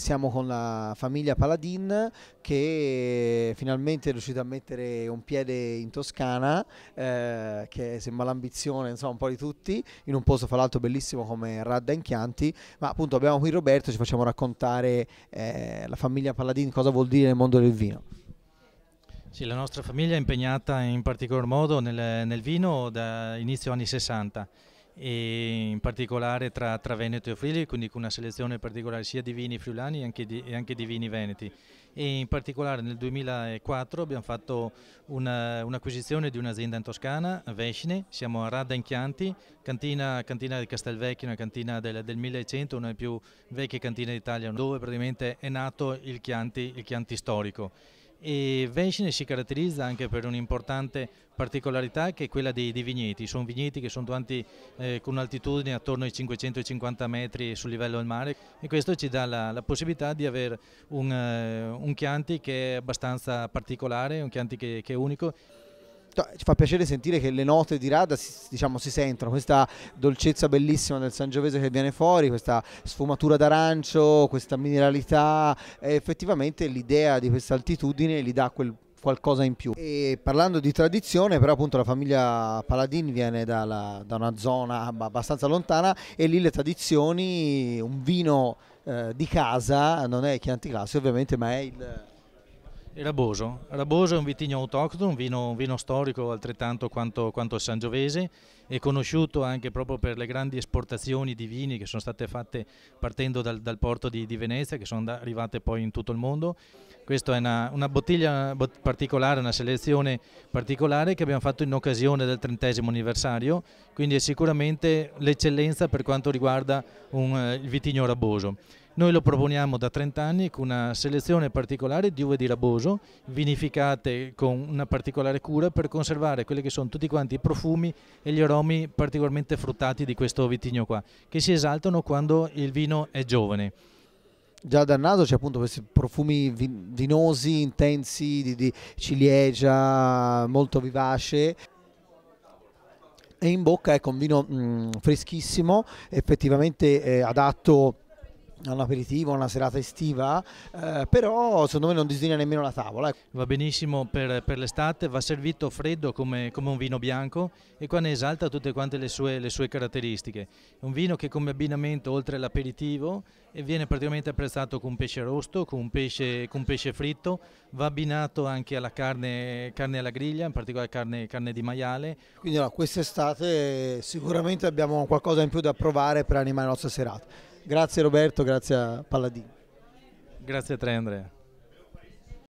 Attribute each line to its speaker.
Speaker 1: siamo con la famiglia Paladin che finalmente è riuscita a mettere un piede in Toscana, eh, che sembra l'ambizione insomma, un po' di tutti, in un posto fra l'altro bellissimo come Radda in Chianti, ma appunto abbiamo qui Roberto, ci facciamo raccontare eh, la famiglia Paladin cosa vuol dire nel mondo del vino.
Speaker 2: Sì, la nostra famiglia è impegnata in particolar modo nel, nel vino da inizio anni 60 e in particolare tra, tra, Veneto e Friuli, quindi con una selezione particolare sia di vini friulani anche di, e anche di, vini veneti. E in particolare nel 2004 abbiamo fatto un'acquisizione un di un'azienda in Toscana, Vescine, siamo a Radda in Chianti, cantina, cantina di Castelvecchio, una cantina del, del 1100, una delle più vecchie cantine d'Italia, dove praticamente è nato il Chianti, il Chianti storico e Vensine si caratterizza anche per un'importante particolarità che è quella dei, dei, vigneti, sono vigneti che sono tutti eh, con un'altitudine attorno ai 550 metri sul livello del mare e questo ci dà la, la possibilità di avere un, uh, un, Chianti che è abbastanza particolare, un Chianti che, che
Speaker 1: è unico ci fa piacere sentire che le note di Rada si, diciamo, si sentono, questa dolcezza bellissima del Sangiovese che viene fuori, questa sfumatura d'arancio, questa mineralità, e effettivamente l'idea di questa altitudine gli dà quel qualcosa in più. E parlando di tradizione, però appunto la famiglia Paladin viene dalla, da una zona abbastanza lontana e lì le tradizioni, un vino eh, di casa, non è Chianti Classico ovviamente, ma è il
Speaker 2: Raboso. Raboso è un vitigno autoctono, un vino, un vino storico altrettanto quanto, quanto, il Sangiovese, è conosciuto anche proprio per le grandi esportazioni di vini che sono state fatte partendo dal, dal porto di, di, Venezia, che sono arrivate poi in tutto il mondo. Questa è una, una bottiglia particolare, una selezione particolare che abbiamo fatto in occasione del trentesimo anniversario, quindi è sicuramente l'eccellenza per quanto riguarda un, eh, il vitigno raboso.
Speaker 1: Noi lo proponiamo
Speaker 2: da 30 anni con una selezione particolare di uve di Raboso, vinificate con una particolare cura per conservare quelli che sono tutti quanti i profumi e gli aromi particolarmente fruttati di questo vitigno qua, che si esaltano quando il vino è giovane
Speaker 1: già dal naso c'è appunto questi profumi vinosi, intensi, di, di, ciliegia, molto vivace. E in bocca ecco un vino mh, mm, freschissimo, effettivamente eh, adatto un aperitivo, una serata estiva, eh, però secondo me non disdegna nemmeno la tavola. Ecco.
Speaker 2: Va benissimo per, per l'estate, va servito freddo come, come, un vino bianco e qua ne esalta tutte quante le sue, le sue caratteristiche. È un vino che come abbinamento oltre all'aperitivo eh, viene praticamente apprezzato con pesce rosto, con pesce, con pesce fritto, va abbinato anche alla carne, carne alla griglia, in particolare carne, carne di maiale.
Speaker 1: Quindi no, quest'estate sicuramente abbiamo qualcosa in più da provare per animare la nostra serata. Grazie Roberto, grazie a Palladino.
Speaker 2: Grazie a te Andrea.